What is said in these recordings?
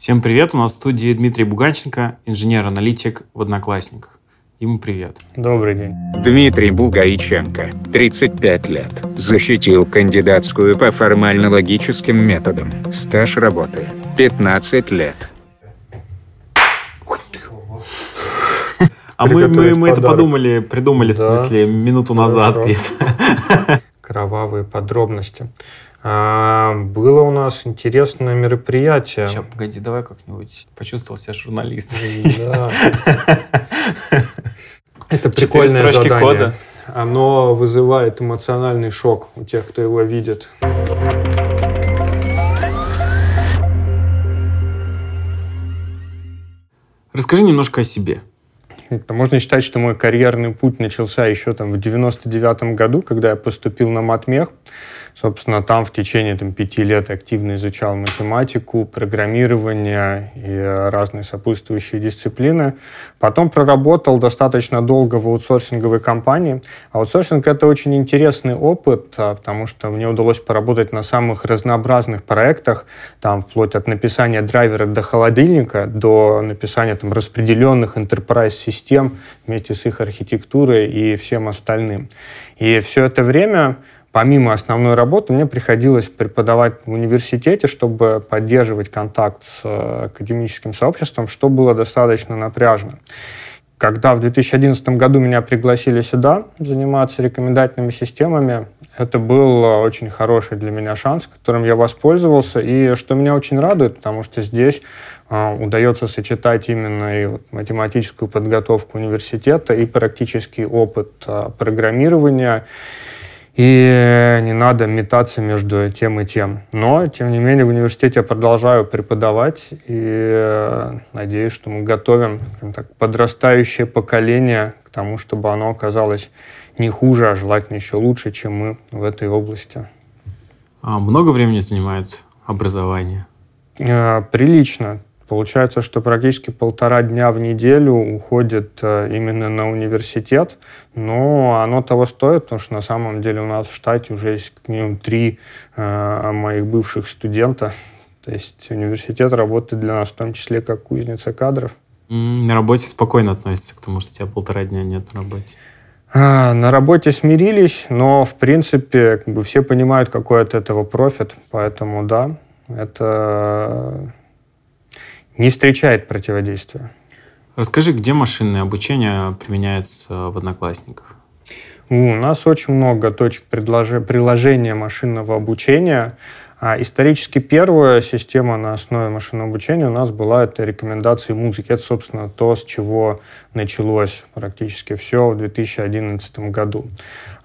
Всем привет! У нас в студии Дмитрий Буганченко, инженер-аналитик в «Одноклассниках». Ему привет. Добрый день. Дмитрий Бугаиченко, 35 лет. Защитил кандидатскую по формально-логическим методам. Стаж работы 15 лет. А мы, мы, мы это подумали, придумали, да. в смысле, минуту назад где-то. Кровавые подробности. А, было у нас интересное мероприятие. Сейчас, погоди, давай как-нибудь почувствовал себя журналистом. Это прикольное задание. Кода. Оно вызывает эмоциональный шок у тех, кто его видит. Расскажи немножко о себе. Можно считать, что мой карьерный путь начался еще там в 99 году, когда я поступил на матмех. Собственно, там в течение там, пяти лет активно изучал математику, программирование и разные сопутствующие дисциплины. Потом проработал достаточно долго в аутсорсинговой компании. Аутсорсинг — это очень интересный опыт, а, потому что мне удалось поработать на самых разнообразных проектах, там вплоть от написания драйвера до холодильника, до написания там, распределенных enterprise-систем вместе с их архитектурой и всем остальным. И все это время помимо основной работы, мне приходилось преподавать в университете, чтобы поддерживать контакт с э, академическим сообществом, что было достаточно напряжно. Когда в 2011 году меня пригласили сюда заниматься рекомендательными системами, это был э, очень хороший для меня шанс, которым я воспользовался, и что меня очень радует, потому что здесь э, удается сочетать именно и математическую подготовку университета и практический опыт программирования и не надо метаться между тем и тем. Но, тем не менее, в университете я продолжаю преподавать и э, надеюсь, что мы готовим так, подрастающее поколение к тому, чтобы оно оказалось не хуже, а желательно еще лучше, чем мы в этой области. А много времени занимает образование? Э, прилично. Получается, что практически полтора дня в неделю уходит э, именно на университет, но оно того стоит, потому что на самом деле у нас в штате уже есть как минимум три э, моих бывших студента. То есть университет работает для нас в том числе как кузница кадров. На работе спокойно относится к тому, что тебя полтора дня нет на работе. А, на работе смирились, но, в принципе, как бы все понимают, какой от этого профит, поэтому да, это не встречает противодействия. Расскажи, где машинное обучение применяется в Одноклассниках? У нас очень много точек приложения машинного обучения. А исторически первая система на основе машинного обучения у нас была это рекомендации музыки. Это, собственно, то, с чего началось практически все в 2011 году.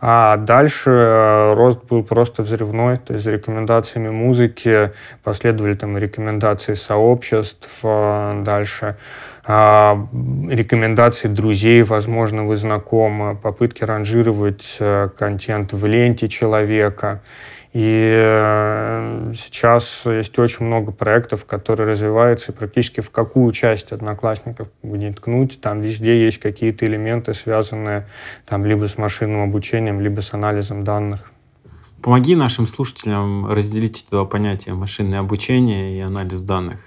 А дальше э, рост был просто взрывной, то есть за рекомендациями музыки последовали там рекомендации сообществ, э, дальше а, рекомендации друзей, возможно, вы знакомы, попытки ранжировать э, контент в ленте человека – и э, сейчас есть очень много проектов, которые развиваются, и практически в какую часть одноклассников не ткнуть, там везде есть какие-то элементы, связанные там либо с машинным обучением, либо с анализом данных. Помоги нашим слушателям разделить эти два понятия – машинное обучение и анализ данных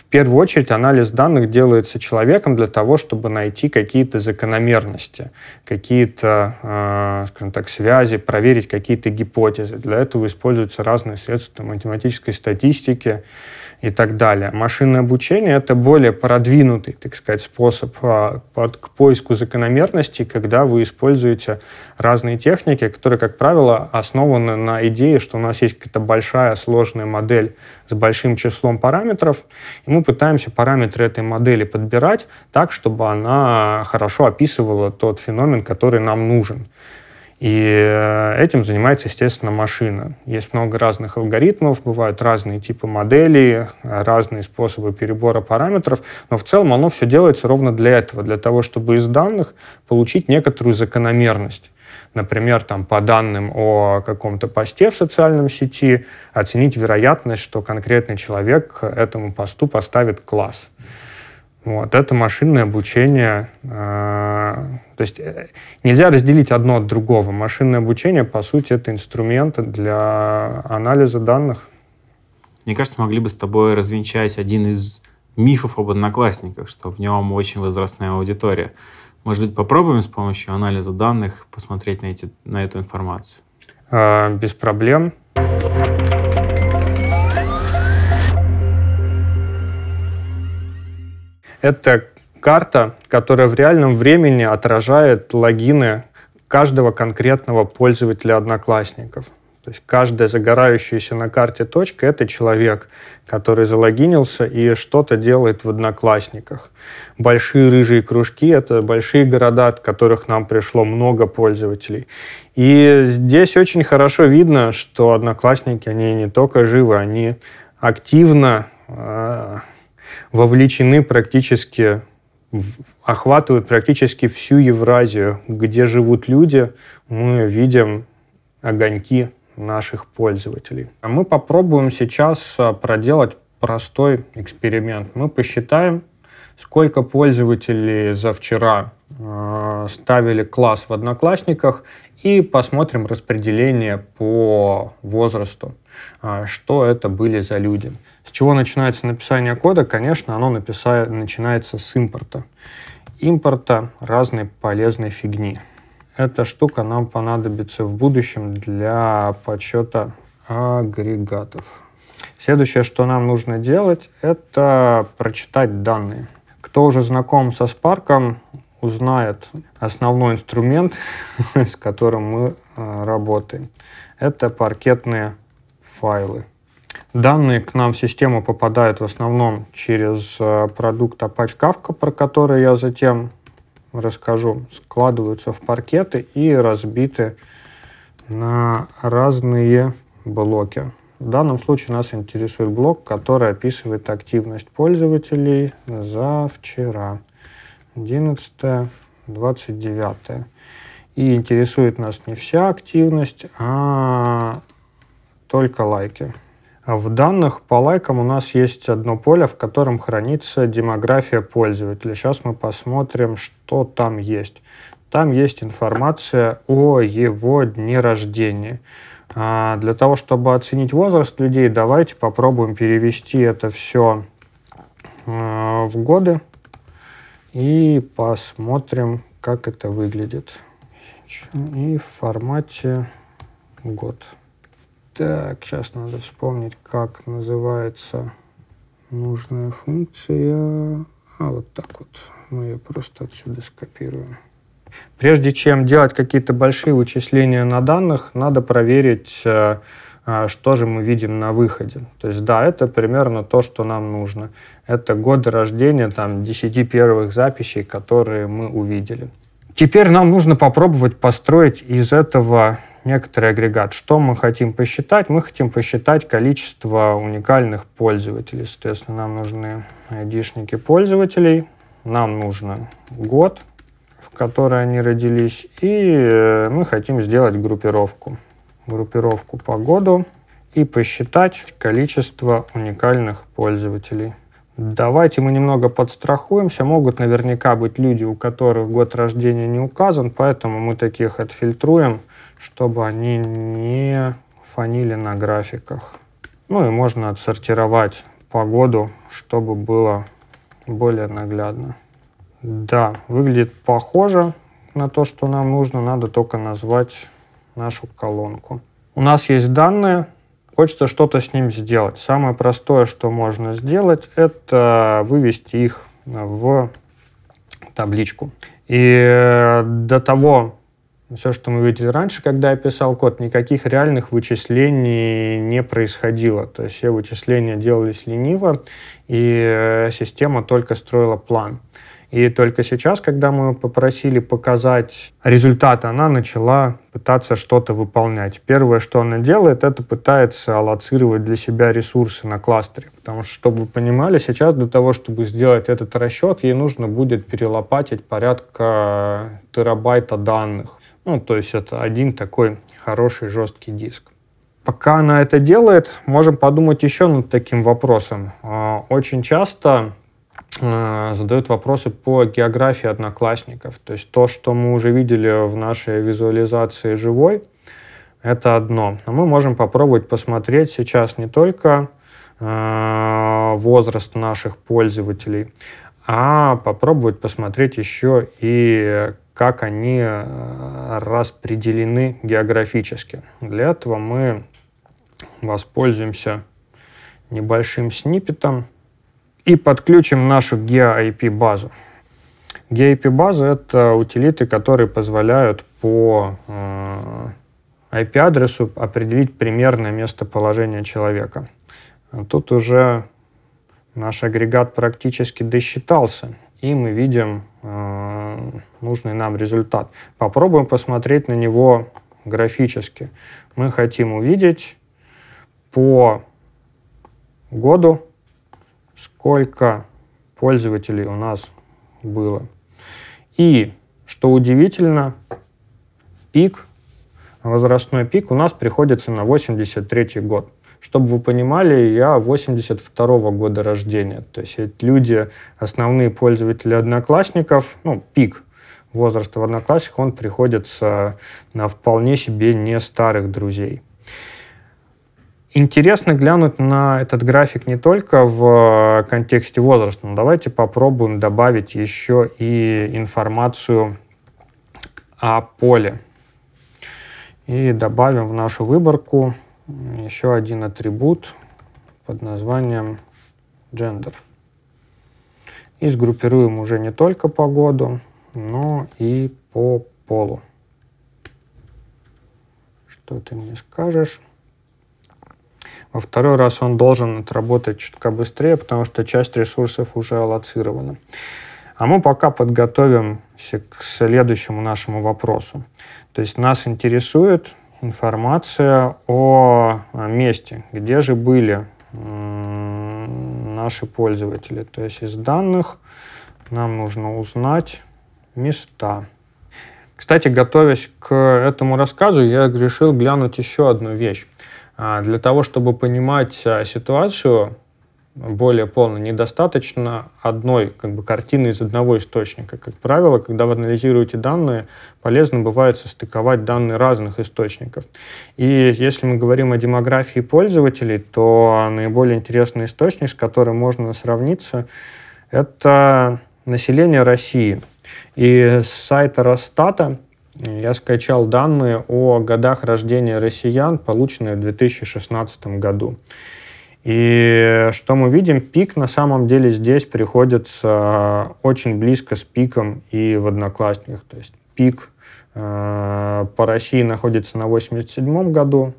в первую очередь анализ данных делается человеком для того, чтобы найти какие-то закономерности, какие-то, э, скажем так, связи, проверить какие-то гипотезы. Для этого используются разные средства математической статистики, и так далее. Машинное обучение — это более продвинутый, так сказать, способ а, к поиску закономерностей, когда вы используете разные техники, которые, как правило, основаны на идее, что у нас есть какая-то большая сложная модель с большим числом параметров, и мы пытаемся параметры этой модели подбирать так, чтобы она хорошо описывала тот феномен, который нам нужен. И э, этим занимается, естественно, машина. Есть много разных алгоритмов, бывают разные типы моделей, э, разные способы перебора параметров, но в целом оно все делается ровно для этого, для того, чтобы из данных получить некоторую закономерность. Например, там, по данным о каком-то посте в социальном сети оценить вероятность, что конкретный человек этому посту поставит класс. Вот, это машинное обучение. Э, то есть э, нельзя разделить одно от другого. Машинное обучение, по сути, это инструменты для анализа данных. Мне кажется, могли бы с тобой развенчать один из мифов об одноклассниках, что в нем очень возрастная аудитория. Может быть, попробуем с помощью анализа данных посмотреть на, эти, на эту информацию? Э, без проблем. Без проблем. Это карта, которая в реальном времени отражает логины каждого конкретного пользователя одноклассников. То есть каждая загорающаяся на карте точка – это человек, который залогинился и что-то делает в одноклассниках. Большие рыжие кружки – это большие города, от которых нам пришло много пользователей. И здесь очень хорошо видно, что одноклассники, они не только живы, они активно а, вовлечены практически, охватывают практически всю Евразию, где живут люди, мы видим огоньки наших пользователей. А мы попробуем сейчас а, проделать простой эксперимент. Мы посчитаем, сколько пользователей за вчера э, ставили класс в Одноклассниках и посмотрим распределение по возрасту, э, что это были за люди. С чего начинается написание кода? Конечно, оно написа... начинается с импорта. Импорта разной полезной фигни. Эта штука нам понадобится в будущем для подсчета агрегатов. Следующее, что нам нужно делать, это прочитать данные. Кто уже знаком со Spark, узнает основной инструмент, с которым мы э, работаем. Это паркетные файлы. Данные к нам в систему попадают в основном через э, продукт Apache Kafka, про который я затем расскажу, складываются в паркеты и разбиты на разные блоки. В данном случае нас интересует блок, который описывает активность пользователей за вчера, 11, 29. И интересует нас не вся активность, а только лайки. В данных по лайкам у нас есть одно поле, в котором хранится демография пользователя. Сейчас мы посмотрим, что там есть. Там есть информация о его дне рождения. А, для того, чтобы оценить возраст людей, давайте попробуем перевести это все а, в годы и посмотрим, как это выглядит. И в формате год. Так, сейчас надо вспомнить, как называется нужная функция. А вот так вот. Мы ее просто отсюда скопируем. Прежде чем делать какие-то большие вычисления на данных, надо проверить, э, э, что же мы видим на выходе. То есть, да, это примерно то, что нам нужно. Это годы рождения там, 10 первых записей, которые мы увидели. Теперь нам нужно попробовать построить из этого некоторый агрегат. Что мы хотим посчитать? Мы хотим посчитать количество уникальных пользователей. Соответственно, нам нужны айдишники пользователей, нам нужно год, в который они родились, и э, мы хотим сделать группировку. Группировку по году и посчитать количество уникальных пользователей. Давайте мы немного подстрахуемся. Могут наверняка быть люди, у которых год рождения не указан, поэтому мы таких отфильтруем чтобы они не фанили на графиках. Ну и можно отсортировать погоду, чтобы было более наглядно. Да, выглядит похоже на то, что нам нужно. Надо только назвать нашу колонку. У нас есть данные, хочется что-то с ним сделать. Самое простое, что можно сделать, это вывести их в табличку. И э, до того, все, что мы видели раньше, когда я писал код, никаких реальных вычислений не происходило. То есть все вычисления делались лениво, и э, система только строила план. И только сейчас, когда мы попросили показать результаты, она начала пытаться что-то выполнять. Первое, что она делает, это пытается аллоцировать для себя ресурсы на кластере. Потому что, чтобы вы понимали, сейчас для того, чтобы сделать этот расчет, ей нужно будет перелопатить порядка терабайта данных. Ну, то есть это один такой хороший жесткий диск. Пока она это делает, можем подумать еще над таким вопросом. А, очень часто а, задают вопросы по географии одноклассников. То есть то, что мы уже видели в нашей визуализации живой, это одно. Но мы можем попробовать посмотреть сейчас не только а, возраст наших пользователей, а попробовать посмотреть еще и как они э, распределены географически. Для этого мы воспользуемся небольшим снипетом и подключим нашу GeoIP-базу. GeoIP-база — это утилиты, которые позволяют по э, IP-адресу определить примерное местоположение человека. Тут уже наш агрегат практически досчитался и мы видим э, нужный нам результат. Попробуем посмотреть на него графически. Мы хотим увидеть по году, сколько пользователей у нас было. И, что удивительно, пик, возрастной пик у нас приходится на 83 год. Чтобы вы понимали, я 82 -го года рождения. То есть эти люди, основные пользователи одноклассников, ну, пик возраста в одноклассниках, он приходится на вполне себе не старых друзей. Интересно глянуть на этот график не только в контексте возраста, но давайте попробуем добавить еще и информацию о поле. И добавим в нашу выборку еще один атрибут под названием gender. И сгруппируем уже не только по году, но и по полу. Что ты мне скажешь? Во второй раз он должен отработать чутка быстрее, потому что часть ресурсов уже аллоцирована. А мы пока подготовимся к следующему нашему вопросу. То есть нас интересует информация о месте, где же были наши пользователи. То есть из данных нам нужно узнать места. Кстати, готовясь к этому рассказу, я решил глянуть еще одну вещь. А, для того, чтобы понимать а, ситуацию, более полно. Недостаточно одной как бы, картины из одного источника. Как правило, когда вы анализируете данные, полезно бывает состыковать данные разных источников. И если мы говорим о демографии пользователей, то наиболее интересный источник, с которым можно сравниться, это население России. И с сайта Росстата я скачал данные о годах рождения россиян, полученные в 2016 году. И что мы видим, пик на самом деле здесь приходится э, очень близко с пиком и в Одноклассниках. То есть пик э, по России находится на 87 году,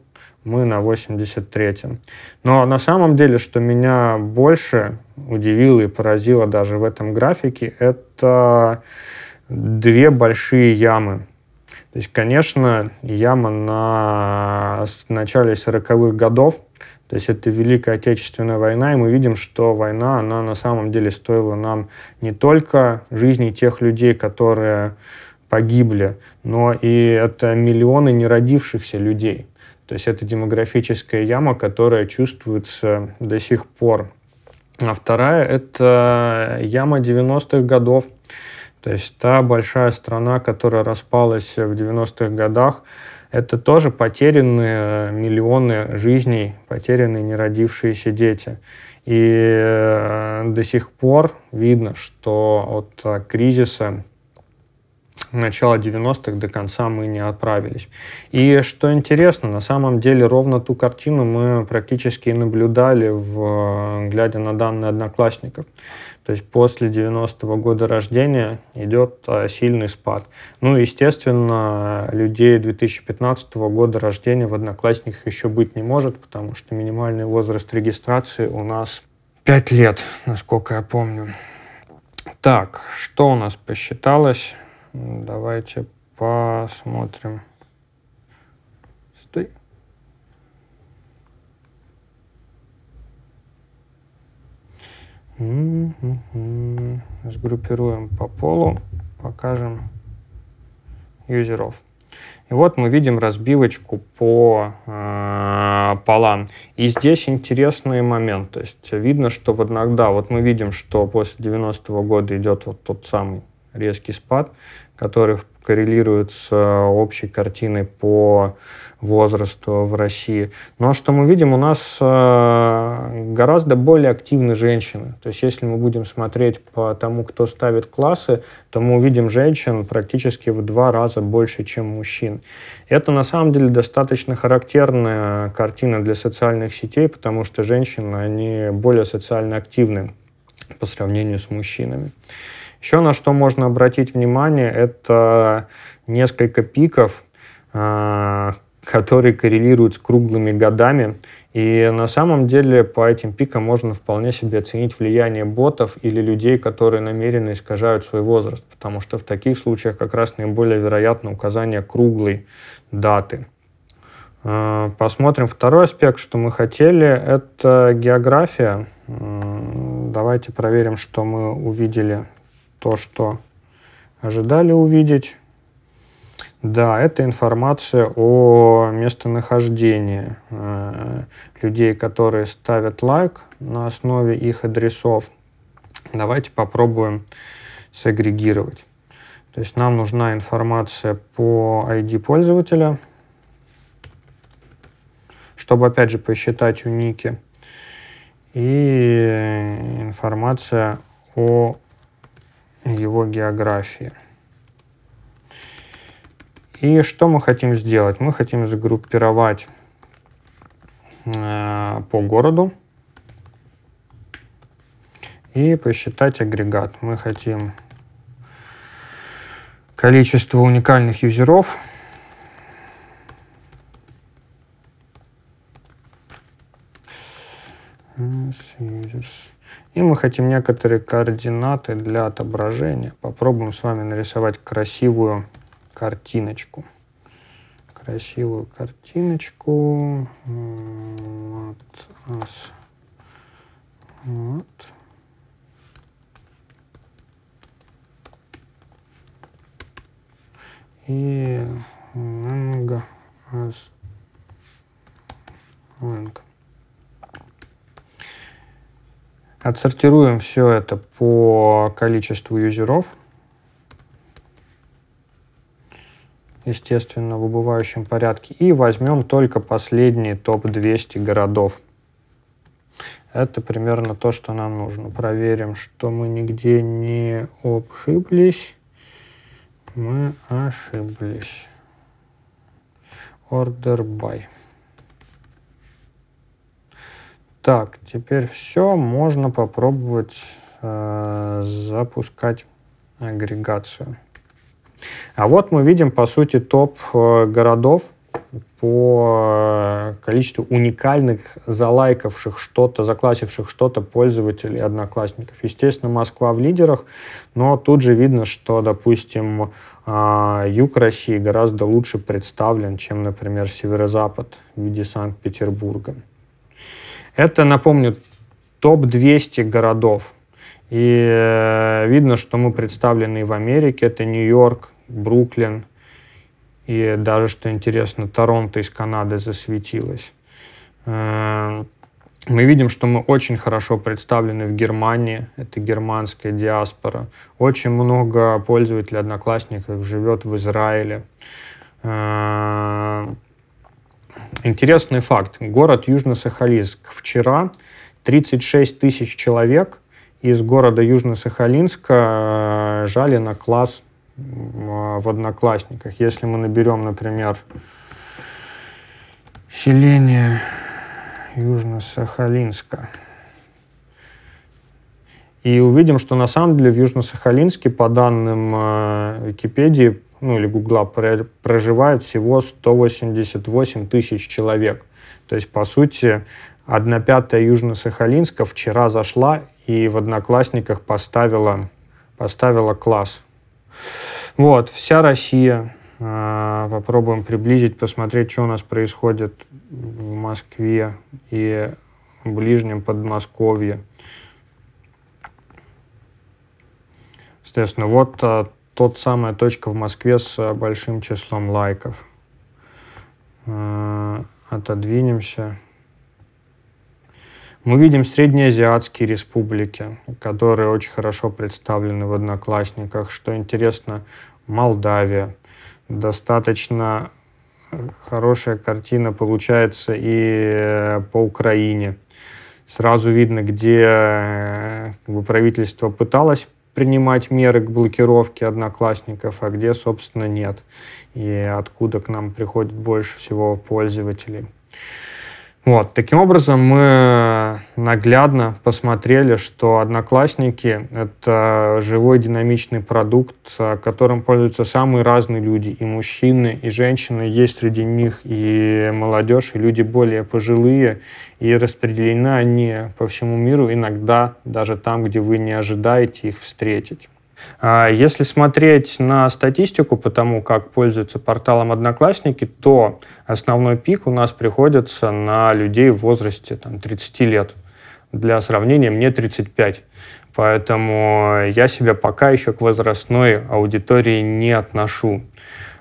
мы на 83-м. Но на самом деле, что меня больше удивило и поразило даже в этом графике, это две большие ямы. То есть, конечно, яма на начале 40-х годов, то есть это Великая Отечественная война, и мы видим, что война, она на самом деле стоила нам не только жизни тех людей, которые погибли, но и это миллионы неродившихся людей. То есть это демографическая яма, которая чувствуется до сих пор. А вторая — это яма 90-х годов. То есть та большая страна, которая распалась в 90-х годах, это тоже потерянные э, миллионы жизней, потерянные неродившиеся дети. И э, до сих пор видно, что от э, кризиса начала 90-х до конца мы не отправились. И что интересно, на самом деле ровно ту картину мы практически и наблюдали, в, глядя на данные одноклассников. То есть после 90-го года рождения идет а, сильный спад. Ну, естественно, людей 2015 года рождения в одноклассниках еще быть не может, потому что минимальный возраст регистрации у нас 5 лет, насколько я помню. Так, что у нас посчиталось? Давайте посмотрим. Стой. Сгруппируем по полу, покажем юзеров. И вот мы видим разбивочку по э, полам. И здесь интересный момент. То есть видно, что вот иногда, вот мы видим, что после 90-го года идет вот тот самый резкий спад, который в коррелирует с э, общей картиной по возрасту в России. Но ну, а что мы видим, у нас э, гораздо более активны женщины. То есть если мы будем смотреть по тому, кто ставит классы, то мы увидим женщин практически в два раза больше, чем мужчин. Это на самом деле достаточно характерная картина для социальных сетей, потому что женщины, они более социально активны по сравнению с мужчинами. Еще на что можно обратить внимание, это несколько пиков, э, которые коррелируют с круглыми годами. И на самом деле по этим пикам можно вполне себе оценить влияние ботов или людей, которые намеренно искажают свой возраст, потому что в таких случаях как раз наиболее вероятно указание круглой даты. Э, посмотрим второй аспект, что мы хотели, это география. Давайте проверим, что мы увидели то, что ожидали увидеть. Да, это информация о местонахождении э, людей, которые ставят лайк на основе их адресов. Давайте попробуем сегрегировать. То есть нам нужна информация по ID пользователя, чтобы опять же посчитать уники. И информация о его географии. И что мы хотим сделать? Мы хотим загруппировать э, по городу и посчитать агрегат. Мы хотим количество уникальных юзеров users э, и мы хотим некоторые координаты для отображения. Попробуем с вами нарисовать красивую картиночку. Красивую картиночку. Вот. Вот. И много. As Отсортируем все это по количеству юзеров. Естественно, в убывающем порядке. И возьмем только последние топ-200 городов. Это примерно то, что нам нужно. Проверим, что мы нигде не ошиблись. Мы ошиблись. Order by. Так, теперь все, можно попробовать э, запускать агрегацию. А вот мы видим, по сути, топ э, городов по э, количеству уникальных залайкавших что-то, заклассивших что-то пользователей одноклассников. Естественно, Москва в лидерах, но тут же видно, что, допустим, э, юг России гораздо лучше представлен, чем, например, северо-запад в виде Санкт-Петербурга. Это, напомню, топ-200 городов. И э, видно, что мы представлены и в Америке. Это Нью-Йорк, Бруклин. И даже, что интересно, Торонто из Канады засветилось. Э, мы видим, что мы очень хорошо представлены в Германии, это германская диаспора. Очень много пользователей одноклассников живет в Израиле. Э, Интересный факт. Город Южно-Сахалинск. Вчера 36 тысяч человек из города Южно-Сахалинска э, жали на класс а, в одноклассниках. Если мы наберем, например, селение Южно-Сахалинска, и увидим, что на самом деле в Южно-Сахалинске, по данным э, Википедии, ну или Гугла проживает всего 188 тысяч человек. То есть, по сути, 1 пятая Южно-Сахалинска вчера зашла и в Одноклассниках поставила, поставила класс. Вот, вся Россия. А, попробуем приблизить, посмотреть, что у нас происходит в Москве и в ближнем Подмосковье. Естественно, вот а, тот самая точка в Москве с э, большим числом лайков. Э, отодвинемся. Мы видим среднеазиатские республики, которые очень хорошо представлены в «Одноклассниках». Что интересно, Молдавия. Достаточно э, хорошая картина получается и по Украине. Сразу видно, где как бы, правительство пыталось принимать меры к блокировке одноклассников, а где, собственно, нет, и откуда к нам приходит больше всего пользователей. Вот. Таким образом, мы наглядно посмотрели, что одноклассники — это живой динамичный продукт, которым пользуются самые разные люди, и мужчины, и женщины, есть среди них и молодежь, и люди более пожилые, и распределены они по всему миру, иногда даже там, где вы не ожидаете их встретить. А если смотреть на статистику по тому, как пользуются порталом «Одноклассники», то основной пик у нас приходится на людей в возрасте там, 30 лет. Для сравнения, мне 35. Поэтому я себя пока еще к возрастной аудитории не отношу.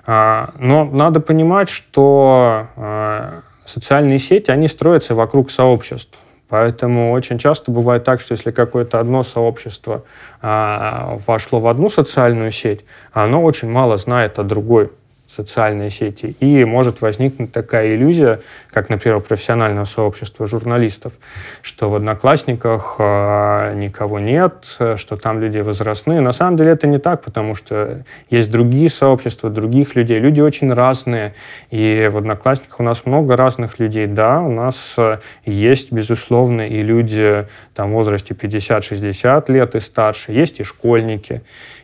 А, но надо понимать, что а, социальные сети, они строятся вокруг сообществ. Поэтому очень часто бывает так, что если какое-то одно сообщество а, вошло в одну социальную сеть, оно очень мало знает о другой социальные сети. И может возникнуть такая иллюзия, как, например, профессиональное сообщество журналистов, что в «Одноклассниках» э, никого нет, э, что там люди возрастные. На самом деле это не так, потому что есть другие сообщества, других людей. Люди очень разные. И в «Одноклассниках» у нас много разных людей. Да, у нас э, есть, безусловно, и люди там, в возрасте 50-60 лет и старше, есть и школьники,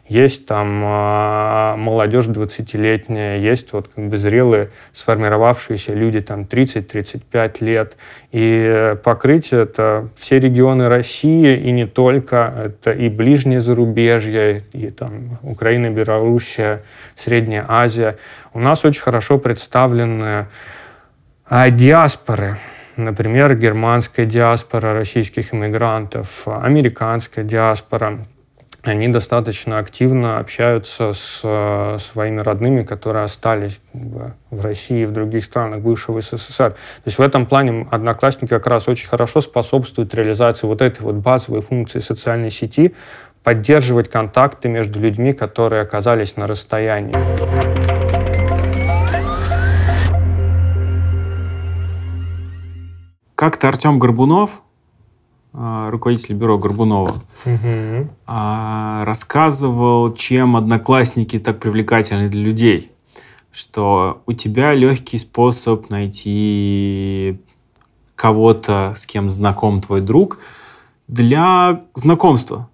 есть там э, молодежь 20-летняя, есть вот как бы зрелые, сформировавшиеся люди там 30-35 лет. И покрыть это все регионы России и не только, это и ближнее зарубежье, и там Украина, Белоруссия, Средняя Азия. У нас очень хорошо представлены э, диаспоры, например, германская диаспора российских иммигрантов, американская диаспора – они достаточно активно общаются с э, своими родными, которые остались в России и в других странах бывшего СССР. То есть в этом плане одноклассники как раз очень хорошо способствуют реализации вот этой вот базовой функции социальной сети, поддерживать контакты между людьми, которые оказались на расстоянии. Как-то Артем Горбунов, Э, руководитель бюро Горбунова, э, рассказывал, чем одноклассники так привлекательны для людей, что у тебя легкий способ найти кого-то, с кем знаком твой друг, для знакомства.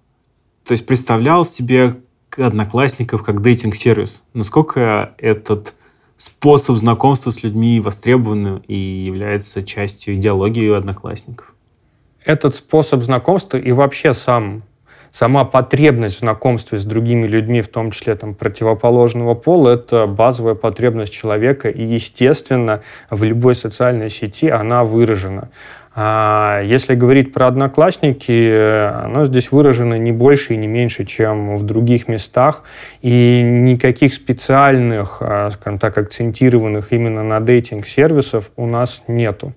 То есть представлял себе одноклассников как дейтинг-сервис. Насколько этот способ знакомства с людьми востребован и является частью идеологии одноклассников этот способ знакомства и вообще сам сама потребность в знакомстве с другими людьми, в том числе там, противоположного пола, это базовая потребность человека, и, естественно, в любой социальной сети она выражена. А если говорить про одноклассники, оно здесь выражено не больше и не меньше, чем в других местах, и никаких специальных, а, скажем так, акцентированных именно на дейтинг сервисов у нас нету.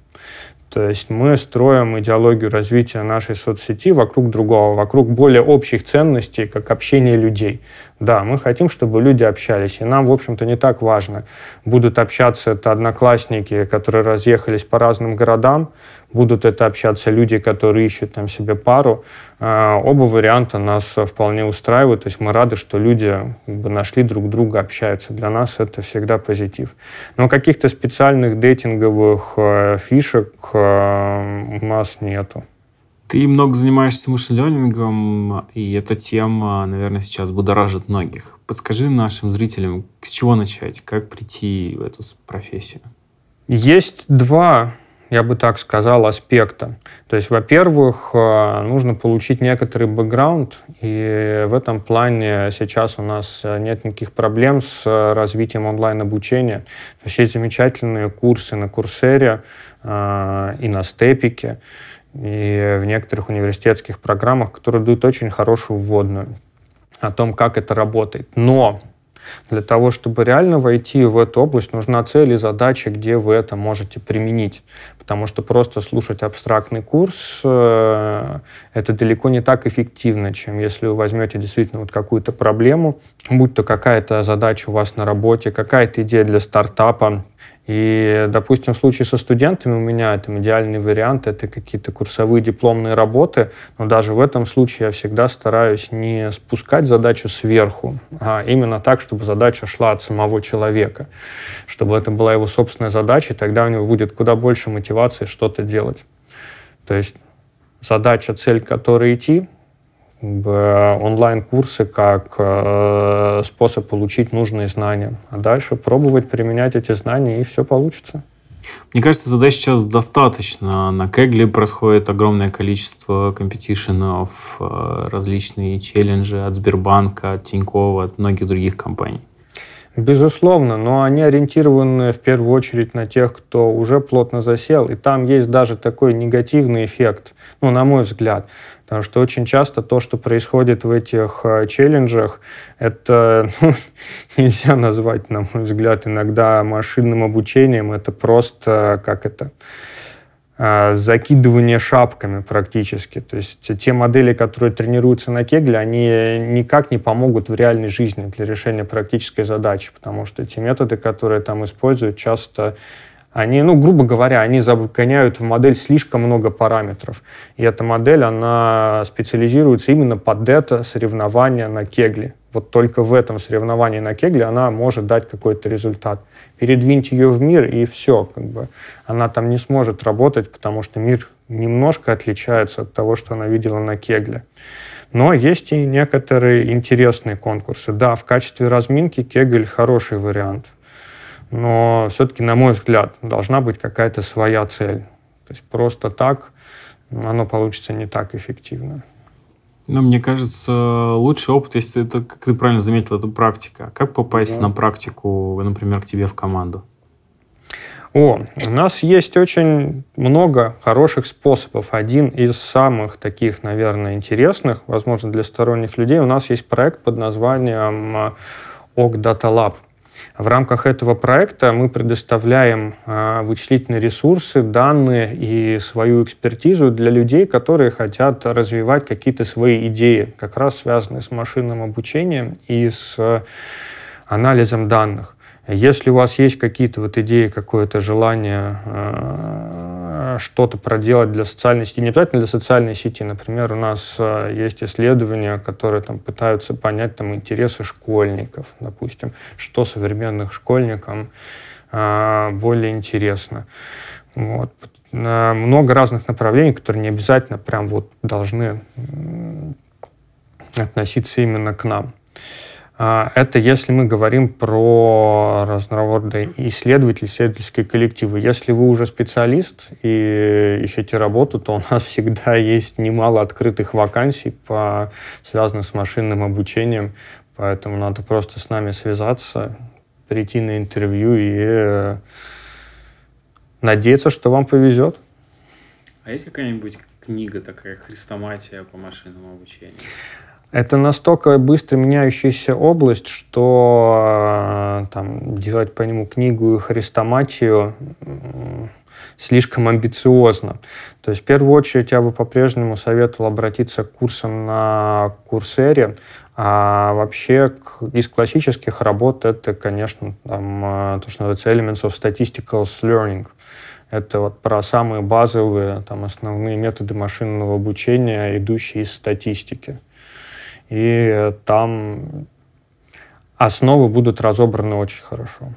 То есть мы строим идеологию развития нашей соцсети вокруг другого, вокруг более общих ценностей, как общение людей. Да, мы хотим, чтобы люди общались, и нам, в общем-то, не так важно. Будут общаться это одноклассники, которые разъехались по разным городам, будут это общаться люди, которые ищут там себе пару. А, оба варианта нас вполне устраивают. То есть мы рады, что люди нашли друг друга, общаются. Для нас это всегда позитив. Но каких-то специальных дейтинговых э, фишек э, у нас нету. Ты много занимаешься машин и эта тема, наверное, сейчас будоражит многих. Подскажи нашим зрителям, с чего начать, как прийти в эту профессию? Есть два я бы так сказал, аспекта. То есть, во-первых, э, нужно получить некоторый бэкграунд, и в этом плане сейчас у нас э, нет никаких проблем с э, развитием онлайн-обучения. То есть есть замечательные курсы на Курсере и на Степике, и в некоторых университетских программах, которые дают очень хорошую вводную о том, как это работает. Но для того, чтобы реально войти в эту область, нужна цель и задача, где вы это можете применить. Потому что просто слушать абстрактный курс э, это далеко не так эффективно, чем если вы возьмете действительно вот какую-то проблему, будь то какая-то задача у вас на работе, какая-то идея для стартапа, и, допустим, в случае со студентами у меня там идеальный вариант — это какие-то курсовые дипломные работы, но даже в этом случае я всегда стараюсь не спускать задачу сверху, а именно так, чтобы задача шла от самого человека, чтобы это была его собственная задача, и тогда у него будет куда больше мотивации что-то делать. То есть задача, цель, к которой идти, Э, онлайн-курсы как э, способ получить нужные знания, а дальше пробовать применять эти знания, и все получится. Мне кажется, задач сейчас достаточно. На Кегле происходит огромное количество компетишенов, э, различные челленджи от Сбербанка, от Тинькова, от многих других компаний. Безусловно, но они ориентированы в первую очередь на тех, кто уже плотно засел, и там есть даже такой негативный эффект, ну, на мой взгляд. Потому что очень часто то, что происходит в этих э, челленджах, это ну, нельзя назвать, на мой взгляд, иногда машинным обучением. Это просто, как это, э, закидывание шапками практически. То есть те модели, которые тренируются на кегле, они никак не помогут в реальной жизни для решения практической задачи, потому что те методы, которые там используют, часто они, ну, грубо говоря, они загоняют в модель слишком много параметров. И эта модель, она специализируется именно под это соревнование на кегле. Вот только в этом соревновании на кегле она может дать какой-то результат. Передвиньте ее в мир, и все. Как бы. Она там не сможет работать, потому что мир немножко отличается от того, что она видела на кегле. Но есть и некоторые интересные конкурсы. Да, в качестве разминки кегель хороший вариант – но все-таки, на мой взгляд, должна быть какая-то своя цель. То есть просто так оно получится не так эффективно. Ну, мне кажется, лучший опыт, если это, как ты правильно заметил, это практика. Как попасть да. на практику, например, к тебе в команду? О, у нас есть очень много хороших способов. Один из самых таких, наверное, интересных, возможно, для сторонних людей, у нас есть проект под названием э, OG Data Lab. В рамках этого проекта мы предоставляем а, вычислительные ресурсы, данные и свою экспертизу для людей, которые хотят развивать какие-то свои идеи, как раз связанные с машинным обучением и с а, анализом данных. Если у вас есть какие-то вот идеи, какое-то желание э, что-то проделать для социальной сети, не обязательно для социальной сети, например, у нас э, есть исследования, которые там пытаются понять там интересы школьников, допустим, что современных школьникам э, более интересно. Вот. Много разных направлений, которые не обязательно прям вот должны относиться именно к нам. А, это если мы говорим про разнородные исследователи, исследовательские коллективы. Если вы уже специалист и ищете работу, то у нас всегда есть немало открытых вакансий, по, связанных с машинным обучением. Поэтому надо просто с нами связаться, прийти на интервью и э, надеяться, что вам повезет. А есть какая-нибудь книга такая, хрестоматия по машинному обучению? Это настолько быстро меняющаяся область, что э, там, делать по нему книгу и хрестоматию слишком амбициозно. То есть, в первую очередь, я бы по-прежнему советовал обратиться к курсам на Курсере, а вообще из классических работ это, конечно, там, э, то, что называется Elements of Statistical Learning. Это вот про самые базовые, там, основные методы машинного обучения, идущие из статистики и там основы будут разобраны очень хорошо.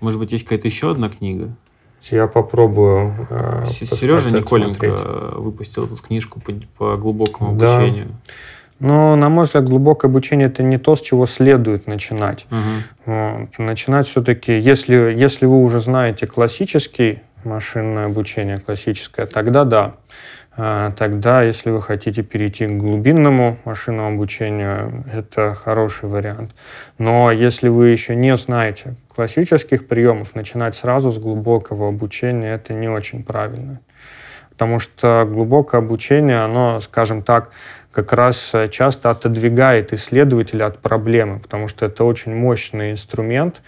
Может быть, есть какая-то еще одна книга? Я попробую. Э, Сережа Николенко э, смотреть. выпустил тут книжку по, по глубокому да. обучению. Но, ну, на мой взгляд, глубокое обучение это не то, с чего следует начинать. Угу. Вот. Начинать все-таки, если, если вы уже знаете классический машинное обучение классическое, тогда да. А, тогда, если вы хотите перейти к глубинному машинному обучению, это хороший вариант. Но если вы еще не знаете классических приемов, начинать сразу с глубокого обучения – это не очень правильно. Потому что глубокое обучение, оно, скажем так, как раз э, часто отодвигает исследователя от проблемы, потому что это очень мощный инструмент,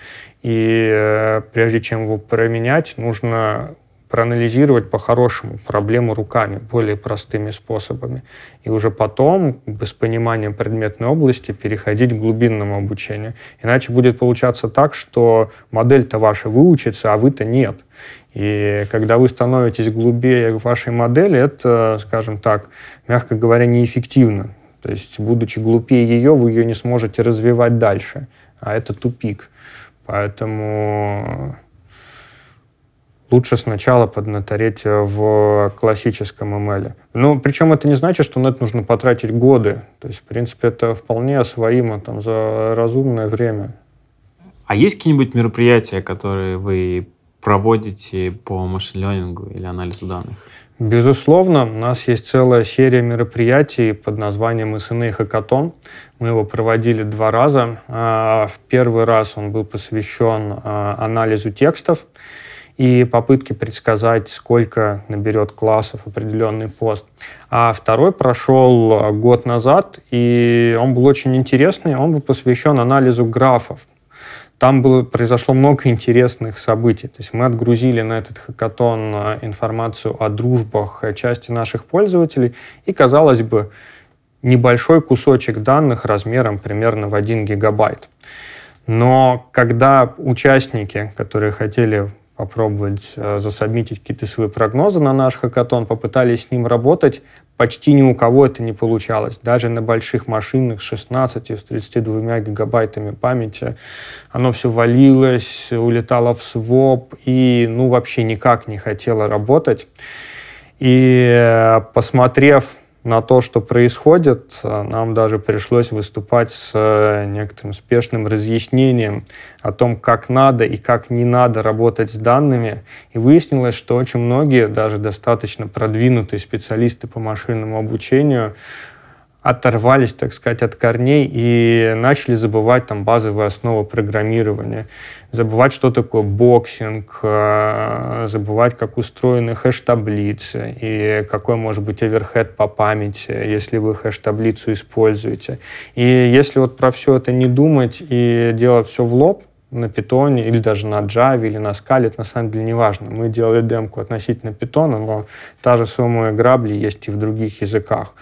и э, прежде чем его применять, нужно проанализировать по-хорошему проблему руками, более простыми способами. И уже потом, с пониманием предметной области, переходить к глубинному обучению. Иначе будет получаться так, что модель-то ваша выучится, а вы-то нет. И когда вы становитесь глубее вашей модели, это, скажем так, мягко говоря, неэффективно. То есть, будучи глупее ее, вы ее не сможете развивать дальше. А это тупик. Поэтому лучше сначала поднатореть э, в классическом ML. Ну, причем это не значит, что на это нужно потратить годы. То есть, в принципе, это вполне освоимо там, за разумное время. А есть какие-нибудь мероприятия, которые вы проводите по машинленингу или анализу данных? Безусловно, у нас есть целая серия мероприятий под названием «СНИ Хакатон». Мы его проводили два раза. А, в первый раз он был посвящен а, анализу текстов и попытки предсказать, сколько наберет классов определенный пост. А второй прошел э, год назад, и он был очень интересный, он был посвящен анализу графов. Там было, произошло много интересных событий. То есть мы отгрузили на этот хакатон э, информацию о дружбах э, части наших пользователей, и, казалось бы, небольшой кусочек данных размером примерно в 1 гигабайт. Но когда участники, которые хотели попробовать э, засобмитить какие-то свои прогнозы на наш хакатон, попытались с ним работать. Почти ни у кого это не получалось. Даже на больших машинах с 16, с 32 гигабайтами памяти оно все валилось, улетало в своп и ну, вообще никак не хотело работать. И э, посмотрев на то, что происходит, э, нам даже пришлось выступать с э, некоторым спешным разъяснением о том, как надо и как не надо работать с данными. И выяснилось, что очень многие, даже достаточно продвинутые специалисты по машинному обучению, оторвались, так сказать, от корней и начали забывать там базовые основы программирования забывать, что такое боксинг, э, забывать, как устроены хэш-таблицы и какой может быть оверхед по памяти, если вы хэш-таблицу используете. И если вот про все это не думать и делать все в лоб, на питоне или даже на Java или на Scala, это на самом деле неважно. Мы делали демку относительно питона, но та же самая грабли есть и в других языках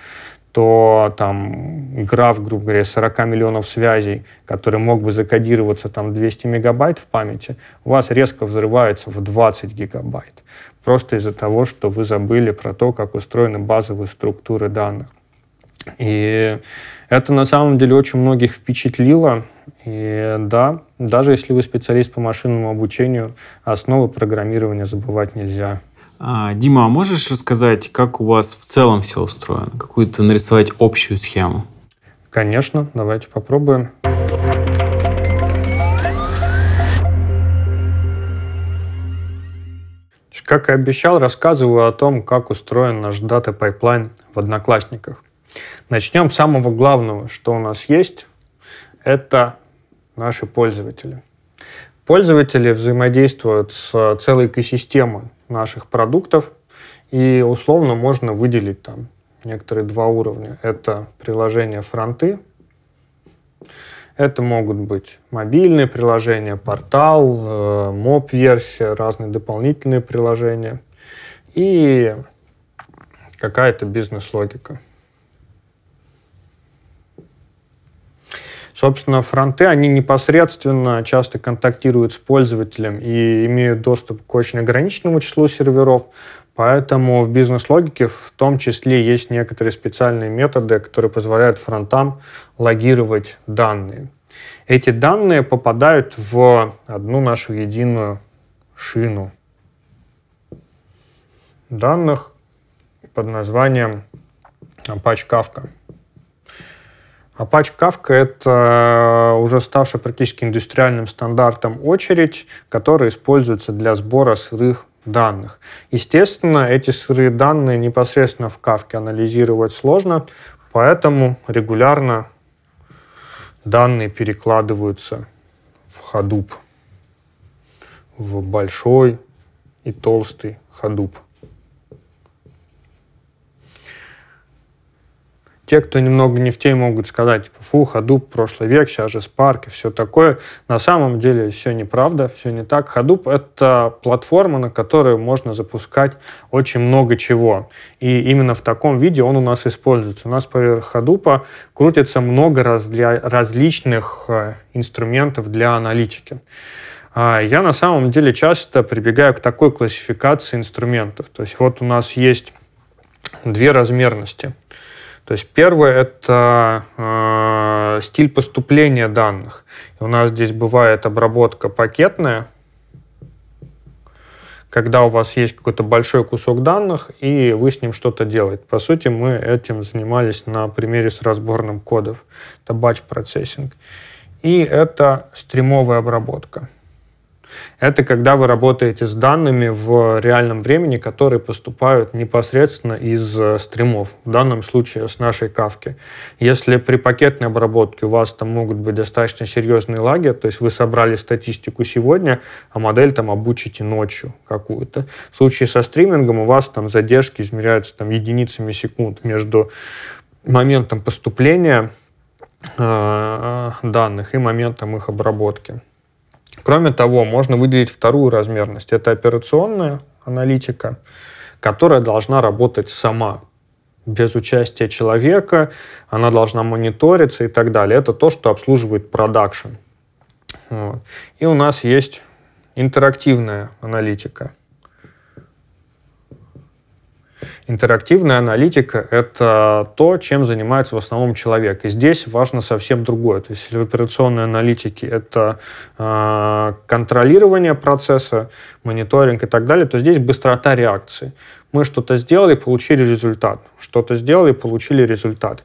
то там граф, грубо говоря, 40 миллионов связей, который мог бы закодироваться там 200 мегабайт в памяти, у вас резко взрывается в 20 гигабайт. Просто из-за того, что вы забыли про то, как устроены базовые структуры данных. И это на самом деле очень многих впечатлило. И да, даже если вы специалист по машинному обучению, основы программирования забывать нельзя. А, Дима, а можешь рассказать, как у вас в целом все устроено? Какую-то нарисовать общую схему? Конечно, давайте попробуем. Как и обещал, рассказываю о том, как устроен наш дата пайплайн в Одноклассниках. Начнем с самого главного, что у нас есть. Это наши пользователи. Пользователи взаимодействуют с целой экосистемой наших продуктов. И условно можно выделить там некоторые два уровня. Это приложение фронты, это могут быть мобильные приложения, портал, э, моб-версия, разные дополнительные приложения и какая-то бизнес-логика. Собственно, фронты, они непосредственно часто контактируют с пользователем и имеют доступ к очень ограниченному числу серверов, Поэтому в бизнес-логике в том числе есть некоторые специальные методы, которые позволяют фронтам логировать данные. Эти данные попадают в одну нашу единую шину данных под названием Apache Kafka. Apache Kafka — это э, уже ставшая практически индустриальным стандартом очередь, которая используется для сбора сырых данных. Естественно, эти сырые данные непосредственно в кавке анализировать сложно, поэтому регулярно данные перекладываются в Hadoop, в большой и толстый Hadoop. те, кто немного не в теме, могут сказать, типа, фу, Hadoop, прошлый век, сейчас же Spark и все такое. На самом деле все неправда, все не так. Hadoop — это платформа, на которой можно запускать очень много чего. И именно в таком виде он у нас используется. У нас поверх Hadoop крутится много раз различных э, инструментов для аналитики. А, я на самом деле часто прибегаю к такой классификации инструментов. То есть вот у нас есть две размерности — то есть первое – это э, стиль поступления данных. И у нас здесь бывает обработка пакетная, когда у вас есть какой-то большой кусок данных, и вы с ним что-то делаете. По сути, мы этим занимались на примере с разборным кодов. Это batch процессинг. И это стримовая обработка. Это когда вы работаете с данными в реальном времени, которые поступают непосредственно из э, стримов, в данном случае с нашей кавки. Если при пакетной обработке у вас там могут быть достаточно серьезные лаги, то есть вы собрали статистику сегодня, а модель там обучите ночью какую-то. В случае со стримингом у вас там задержки измеряются там единицами секунд между моментом поступления э, данных и моментом их обработки. Кроме того, можно выделить вторую размерность. Это операционная аналитика, которая должна работать сама, без участия человека, она должна мониториться и так далее. Это то, что обслуживает продакшн. Вот. И у нас есть интерактивная аналитика – Интерактивная аналитика — это то, чем занимается в основном человек. И здесь важно совсем другое. То есть в операционной аналитике — это э, контролирование процесса, мониторинг и так далее, то здесь быстрота реакции. Мы что-то сделали, получили результат. Что-то сделали, получили результат.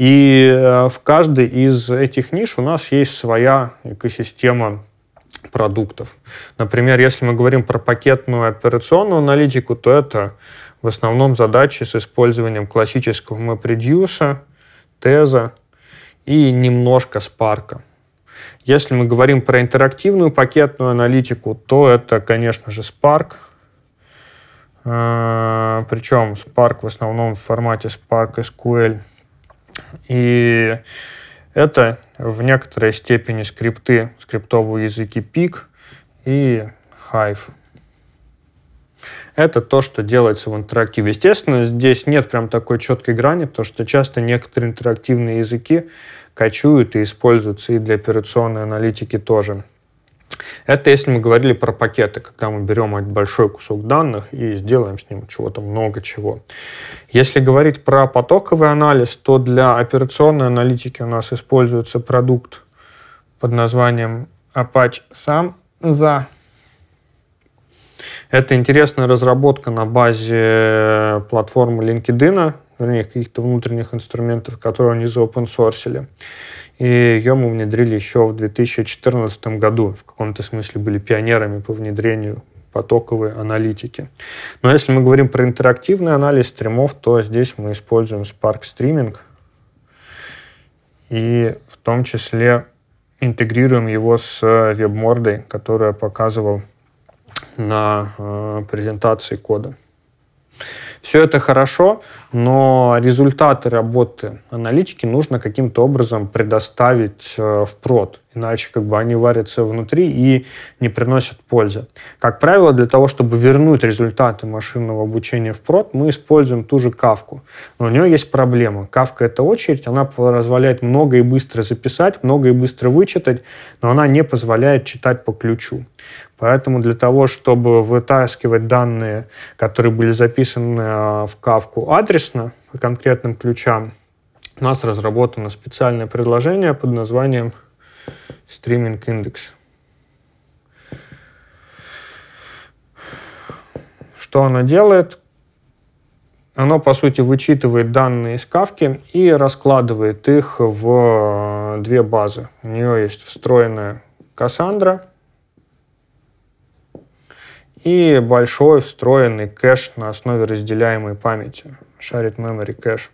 И э, в каждой из этих ниш у нас есть своя экосистема продуктов. Например, если мы говорим про пакетную операционную аналитику, то это в основном задачи с использованием классического MapReduce, теза и немножко спарка. Если мы говорим про интерактивную пакетную аналитику, то это, конечно же, Spark. Причем Spark в основном в формате Spark SQL. И это в некоторой степени скрипты, скриптовые языки PIC и Hive это то, что делается в интерактиве. Естественно, здесь нет прям такой четкой грани, потому что часто некоторые интерактивные языки кочуют и используются и для операционной аналитики тоже. Это если мы говорили про пакеты, когда мы берем большой кусок данных и сделаем с ним чего-то много чего. Если говорить про потоковый анализ, то для операционной аналитики у нас используется продукт под названием Apache сам за это интересная разработка на базе э, платформы LinkedIn, вернее, каких-то внутренних инструментов, которые они заопенсорсили. И ее мы внедрили еще в 2014 году. В каком-то смысле были пионерами по внедрению потоковой аналитики. Но если мы говорим про интерактивный анализ стримов, то здесь мы используем Spark Streaming и в том числе интегрируем его с э, веб-мордой, которую я показывал на э, презентации кода. Все это хорошо, но результаты работы аналитики нужно каким-то образом предоставить э, в прод иначе как бы они варятся внутри и не приносят пользы. Как правило, для того, чтобы вернуть результаты машинного обучения в прод, мы используем ту же кавку. Но у нее есть проблема. Кавка — это очередь, она позволяет много и быстро записать, много и быстро вычитать, но она не позволяет читать по ключу. Поэтому для того, чтобы вытаскивать данные, которые были записаны а, в кавку адресно, по конкретным ключам, у нас разработано специальное приложение под названием Стриминг индекс. Что она делает? Оно, по сути, вычитывает данные из кавки и раскладывает их в э, две базы. У нее есть встроенная Cassandra и большой встроенный кэш на основе разделяемой памяти, Shared Memory Cache.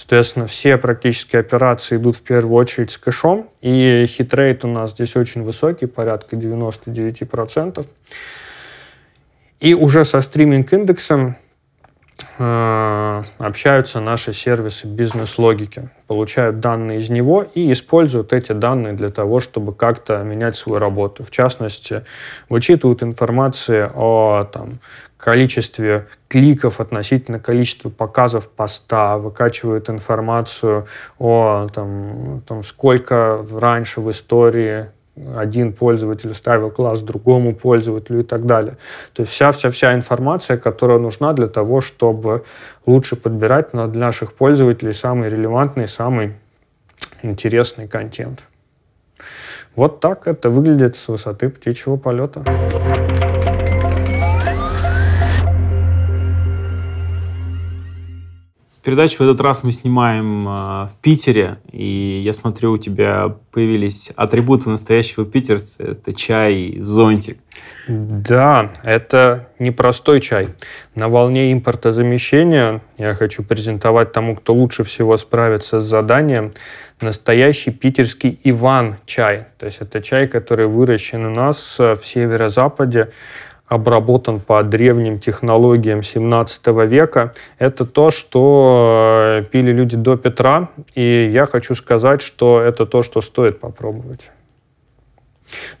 Соответственно, все практически операции идут в первую очередь с кэшом, и хитрейт у нас здесь очень высокий, порядка 99%. И уже со стриминг-индексом э, общаются наши сервисы бизнес-логики, получают данные из него и используют эти данные для того, чтобы как-то менять свою работу. В частности, вычитывают информацию о там, количестве кликов относительно количества показов поста, выкачивают информацию о там, там сколько раньше в истории один пользователь ставил класс другому пользователю и так далее. То есть вся-вся-вся информация, которая нужна для того, чтобы лучше подбирать для наших пользователей самый релевантный, самый интересный контент. Вот так это выглядит с высоты птичьего полета. передачу в этот раз мы снимаем э, в Питере, и я смотрю, у тебя появились атрибуты настоящего питерца. Это чай и зонтик. Да, это непростой чай. На волне импортозамещения я хочу презентовать тому, кто лучше всего справится с заданием, настоящий питерский Иван-чай. То есть это чай, который выращен у нас э, в северо-западе, обработан по древним технологиям 17 века. Это то, что э, пили люди до Петра, и я хочу сказать, что это то, что стоит попробовать.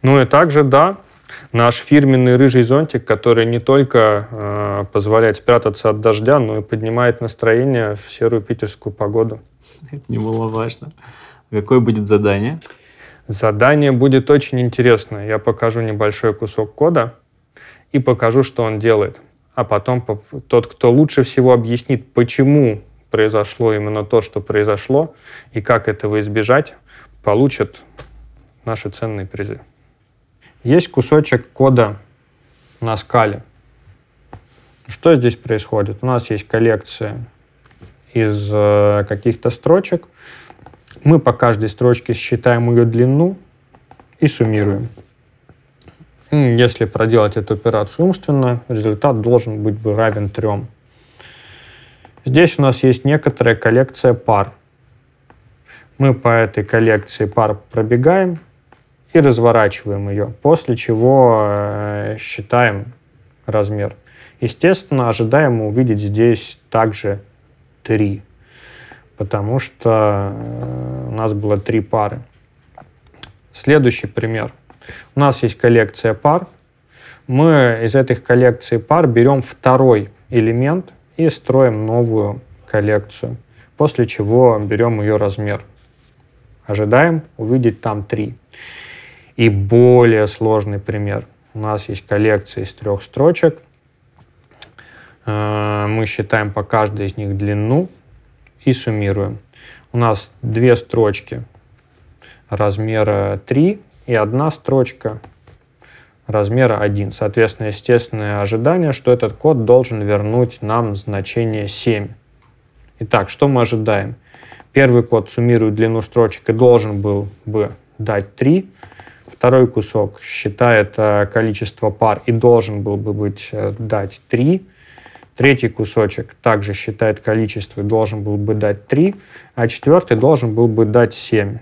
Ну и также, да, наш фирменный рыжий зонтик, который не только э, позволяет спрятаться от дождя, но и поднимает настроение в серую питерскую погоду. Это немаловажно. Какое будет задание? Задание будет очень интересное. Я покажу небольшой кусок кода и покажу, что он делает. А потом тот, кто лучше всего объяснит, почему произошло именно то, что произошло, и как этого избежать, получит наши ценные призы. Есть кусочек кода на скале. Что здесь происходит? У нас есть коллекция из э, каких-то строчек. Мы по каждой строчке считаем ее длину и суммируем. Если проделать эту операцию умственно, результат должен быть бы равен трем. Здесь у нас есть некоторая коллекция пар. Мы по этой коллекции пар пробегаем и разворачиваем ее, после чего э, считаем размер. Естественно, ожидаем увидеть здесь также 3, потому что э, у нас было три пары. Следующий пример. У нас есть коллекция пар. Мы из этих коллекций пар берем второй элемент и строим новую коллекцию, после чего берем ее размер. Ожидаем увидеть там три. И более сложный пример. У нас есть коллекция из трех строчек. Э, мы считаем по каждой из них длину и суммируем. У нас две строчки размера 3 и одна строчка размера 1. Соответственно, естественное ожидание, что этот код должен вернуть нам значение 7. Итак, что мы ожидаем? Первый код суммирует длину строчек и должен был бы дать 3. Второй кусок считает э, количество пар и должен был бы быть э, дать 3. Третий кусочек также считает количество и должен был бы дать 3. А четвертый должен был бы дать 7.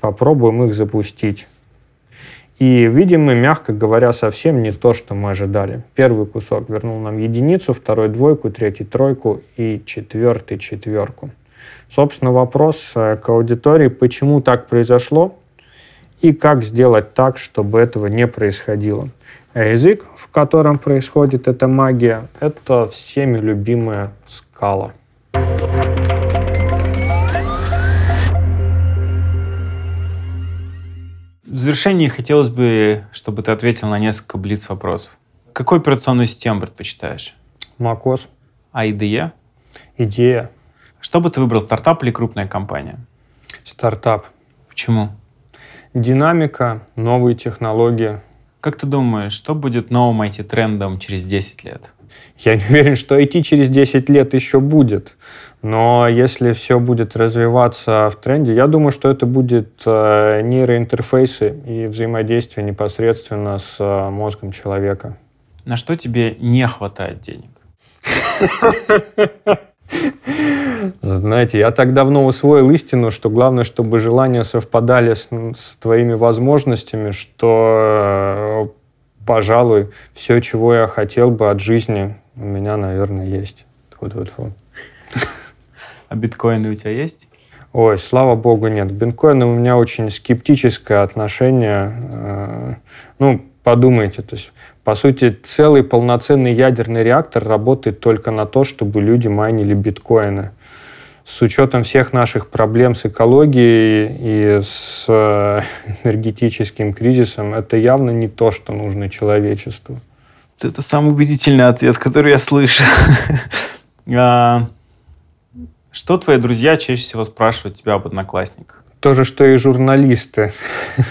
Попробуем их запустить. И, видимо, мягко говоря, совсем не то, что мы ожидали. Первый кусок вернул нам единицу, второй двойку, третий тройку и четвертый четверку. Собственно, вопрос э, к аудитории, почему так произошло и как сделать так, чтобы этого не происходило. А язык, в котором происходит эта магия, это всеми любимая скала. Thank you В завершении хотелось бы, чтобы ты ответил на несколько блиц-вопросов. Какую операционную систему предпочитаешь? MacOS. А IDE? Идея. Что бы ты выбрал, стартап или крупная компания? Стартап. Почему? Динамика, новые технологии. Как ты думаешь, что будет новым IT-трендом через 10 лет? Я не уверен, что IT через 10 лет еще будет. Но если все будет развиваться в тренде, я думаю, что это будет э, нейроинтерфейсы и взаимодействие непосредственно с э, мозгом человека. На что тебе не хватает денег? Знаете, я так давно усвоил истину, что главное, чтобы желания совпадали с, с твоими возможностями, что, э, пожалуй, все, чего я хотел бы от жизни, у меня, наверное, есть. Вот-вот-вот. А биткоины у тебя есть? Ой, слава богу, нет. Биткоины у меня очень скептическое отношение. Э, ну, подумайте, то есть, по сути, целый полноценный ядерный реактор работает только на то, чтобы люди майнили биткоины. С учетом всех наших проблем с экологией и с э, энергетическим кризисом, это явно не то, что нужно человечеству. Это самый убедительный ответ, который я слышал. Что твои друзья чаще всего спрашивают тебя об одноклассниках? То же, что и журналисты.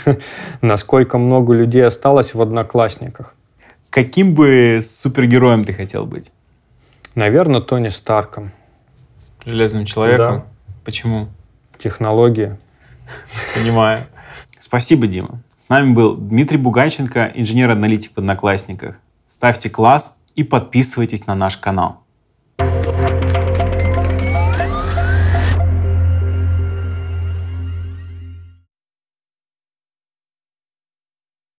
Насколько много людей осталось в одноклассниках. Каким бы супергероем ты хотел быть? Наверное, Тони Старком. Железным человеком? Да. Почему? Технология. Понимаю. Спасибо, Дима. С нами был Дмитрий Бугайченко, инженер-аналитик в Одноклассниках. Ставьте класс и подписывайтесь на наш канал.